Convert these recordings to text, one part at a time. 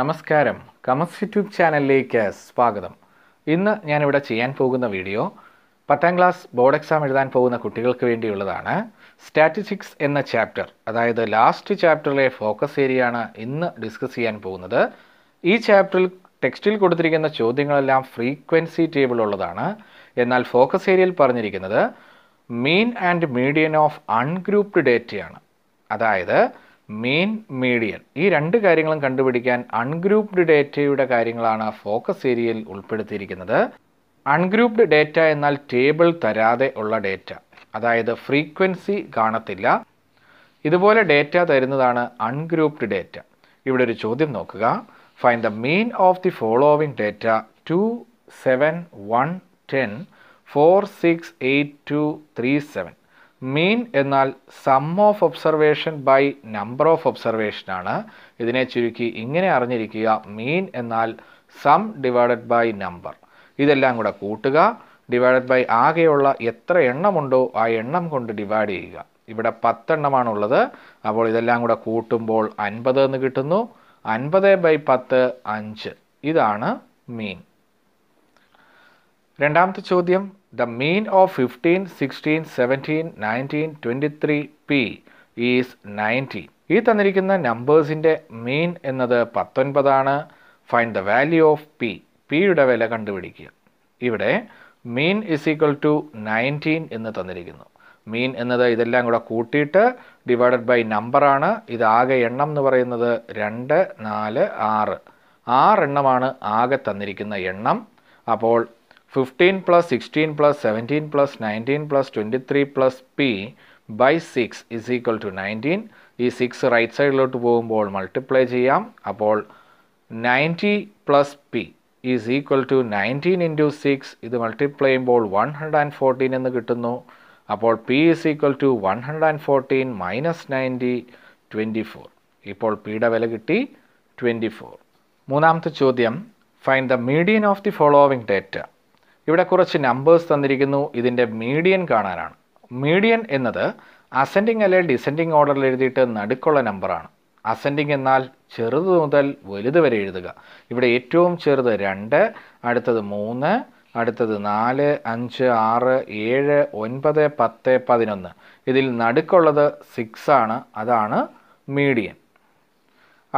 നമസ്കാരം കമസ് യൂട്യൂബ് ചാനലിലേക്ക് സ്വാഗതം ഇന്ന് ഞാനിവിടെ ചെയ്യാൻ പോകുന്ന വീഡിയോ പത്താം ക്ലാസ് ബോർഡ് എക്സാം എഴുതാൻ പോകുന്ന കുട്ടികൾക്ക് വേണ്ടിയുള്ളതാണ് സ്റ്റാറ്റിസ്റ്റിക്സ് എന്ന ചാപ്റ്റർ അതായത് ലാസ്റ്റ് ചാപ്റ്ററിലെ ഫോക്കസ് ഏരിയയാണ് ഇന്ന് ഡിസ്കസ് ചെയ്യാൻ പോകുന്നത് ഈ ചാപ്റ്ററിൽ ടെക്സ്റ്റിൽ കൊടുത്തിരിക്കുന്ന ചോദ്യങ്ങളെല്ലാം ഫ്രീക്വൻസി ടേബിൾ ഉള്ളതാണ് എന്നാൽ ഫോക്കസ് ഏരിയയിൽ പറഞ്ഞിരിക്കുന്നത് mean and median of ungrouped ഡേറ്റയാണ് അതായത് മീൻ മീഡിയൻ ഈ രണ്ട് കാര്യങ്ങളും കണ്ടുപിടിക്കാൻ അൺഗ്രൂപ്പ്ഡ് ഡേറ്റയുടെ കാര്യങ്ങളാണ് ഫോക്കസ് ഏരിയയിൽ ഉൾപ്പെടുത്തിയിരിക്കുന്നത് അൺഗ്രൂപ്പ്ഡ് ഡേറ്റ എന്നാൽ ടേബിൾ തരാതെ ഉള്ള ഡേറ്റ അതായത് ഫ്രീക്വൻസി കാണത്തില്ല ഇതുപോലെ ഡേറ്റ തരുന്നതാണ് അൺഗ്രൂപ്പ്ഡ് ഡേറ്റ ഇവിടെ ഒരു ചോദ്യം നോക്കുക find the mean of the following data two seven one ten four six eight two three seven mean എന്നാൽ sum of observation by number of ഒബ്സർവേഷനാണ് ഇതിനെ ചുരുക്കി ഇങ്ങനെ അറിഞ്ഞിരിക്കുക മീൻ എന്നാൽ സം ഡിവൈഡഡ് ബൈ നമ്പർ ഇതെല്ലാം കൂടെ കൂട്ടുക ഡിവൈഡഡ് ബൈ ആകെയുള്ള എത്ര എണ്ണമുണ്ടോ ആ എണ്ണം കൊണ്ട് ഡിവൈഡ് ചെയ്യുക ഇവിടെ പത്തെണ്ണമാണുള്ളത് അപ്പോൾ ഇതെല്ലാം കൂടെ കൂട്ടുമ്പോൾ അൻപത് എന്ന് കിട്ടുന്നു അൻപത് ബൈ പത്ത് അഞ്ച് ഇതാണ് മീൻ രണ്ടാമത്തെ ചോദ്യം the mean of fifteen sixteen seventeen nineteen twenty three p is nineteen ഈ തന്നിരിക്കുന്ന നമ്പേഴ്സിൻ്റെ മീൻ എന്നത് പത്തൊൻപതാണ് find the value of p പിയുടെ വില കണ്ടുപിടിക്കുക ഇവിടെ mean is equal to nineteen എന്ന് തന്നിരിക്കുന്നു മീൻ എന്നത് ഇതെല്ലാം കൂടെ കൂട്ടിയിട്ട് ഡിവൈഡഡ് ബൈ നമ്പറാണ് ഇത് ആകെ എണ്ണം എന്ന് പറയുന്നത് രണ്ട് നാല് ആറ് ആറ് എണ്ണമാണ് ആകെ തന്നിരിക്കുന്ന എണ്ണം അപ്പോൾ fifteen plus sixteen plus seventeen plus nineteen plus twenty three plus p by six is equal to nineteen ഈ സിക്സ് റൈറ്റ് സൈഡിലോട്ട് പോകുമ്പോൾ മൾട്ടിപ്ലൈ ചെയ്യാം അപ്പോൾ ninety plus p is equal to nineteen into six ഇത് മൾട്ടിപ്ലൈ ചെയ്യുമ്പോൾ one hundred and fourteen എന്ന് കിട്ടുന്നു അപ്പോൾ p is equal to one hundred and fourteen minus ninety twenty four ഇപ്പോൾ പിയുടെ വില കിട്ടി ട്വൻറ്റി ഫോർ മൂന്നാമത്തെ ചോദ്യം find the median of the following data ഇവിടെ കുറച്ച് നമ്പേഴ്സ് തന്നിരിക്കുന്നു ഇതിൻ്റെ മീഡിയൻ കാണാനാണ് മീഡിയൻ എന്നത് അസെൻഡിങ് അല്ലെങ്കിൽ ഡിസെൻഡിങ് ഓർഡറിൽ എഴുതിയിട്ട് നടുക്കുള്ള നമ്പറാണ് അസെൻഡിങ് എന്നാൽ ചെറുത് മുതൽ വലുത് വരെ എഴുതുക ഇവിടെ ഏറ്റവും ചെറുത് രണ്ട് അടുത്തത് മൂന്ന് അടുത്തത് നാല് അഞ്ച് ആറ് ഏഴ് ഒൻപത് പത്ത് പതിനൊന്ന് ഇതിൽ നടുക്കുള്ളത് സിക്സ് ആണ് അതാണ് മീഡിയൻ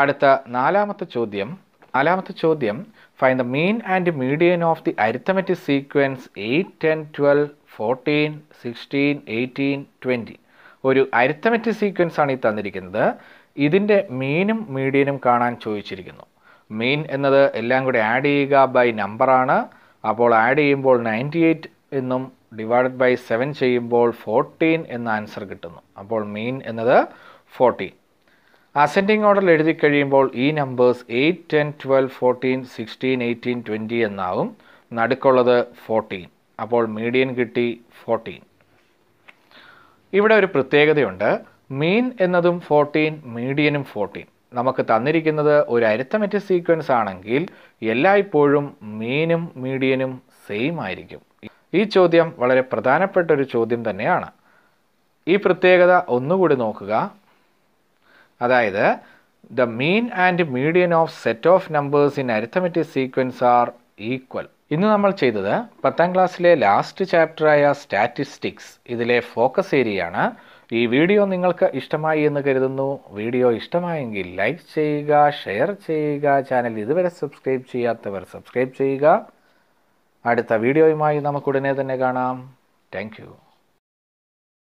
അടുത്ത നാലാമത്തെ ചോദ്യം നാലാമത്തെ ചോദ്യം find the mean and median of the arithmetic sequence eight ten twelve fourteen sixteen eighteen twenty ഒരു അരിത്തമെറ്റിക് സീക്വൻസ് ആണ് ഈ തന്നിരിക്കുന്നത് ഇതിൻ്റെ മീനും മീഡിയനും കാണാൻ ചോദിച്ചിരിക്കുന്നു മീൻ എന്നത് എല്ലാം കൂടി ആഡ് ചെയ്യുക ബൈ നമ്പറാണ് അപ്പോൾ ആഡ് ചെയ്യുമ്പോൾ നയൻറ്റി എയ്റ്റ് എന്നും ഡിവൈഡ് ബൈ സെവൻ ചെയ്യുമ്പോൾ ഫോർട്ടീൻ എന്ന ആൻസർ കിട്ടുന്നു അപ്പോൾ മീൻ എന്നത് ഫോർട്ടീൻ അസെൻഡിങ് ഓർഡറിൽ എഴുതി കഴിയുമ്പോൾ ഈ numbers eight ten twelve fourteen sixteen eighteen twenty എന്നാവും നടുക്കുള്ളത് ഫോർട്ടീൻ അപ്പോൾ മീഡിയൻ കിട്ടി ഫോർട്ടീൻ ഇവിടെ ഒരു പ്രത്യേകതയുണ്ട് മീൻ എന്നതും ഫോർട്ടീൻ മീഡിയനും ഫോർട്ടീൻ നമുക്ക് തന്നിരിക്കുന്നത് ഒരു അരിത്തമെറ്റിക് സീക്വൻസ് ആണെങ്കിൽ എല്ലായ്പ്പോഴും മീനും മീഡിയനും സെയിം ആയിരിക്കും ഈ ചോദ്യം വളരെ പ്രധാനപ്പെട്ട ഒരു ചോദ്യം തന്നെയാണ് ഈ പ്രത്യേകത ഒന്നുകൂടി നോക്കുക അതായത് the mean and median of set of numbers in arithmetic sequence are equal ഇന്ന് നമ്മൾ ചെയ്തത് പത്താം ക്ലാസ്സിലെ ലാസ്റ്റ് ചാപ്റ്ററായ സ്റ്റാറ്റിസ്റ്റിക്സ് ഇതിലെ ഫോക്കസ് ഏരിയയാണ് ഈ വീഡിയോ നിങ്ങൾക്ക് ഇഷ്ടമായി എന്ന് കരുതുന്നു വീഡിയോ ഇഷ്ടമായെങ്കിൽ ലൈക്ക് ചെയ്യുക ഷെയർ ചെയ്യുക ചാനൽ ഇതുവരെ സബ്സ്ക്രൈബ് ചെയ്യാത്തവർ സബ്സ്ക്രൈബ് ചെയ്യുക അടുത്ത വീഡിയോയുമായി നമുക്ക് ഉടനെ തന്നെ കാണാം താങ്ക്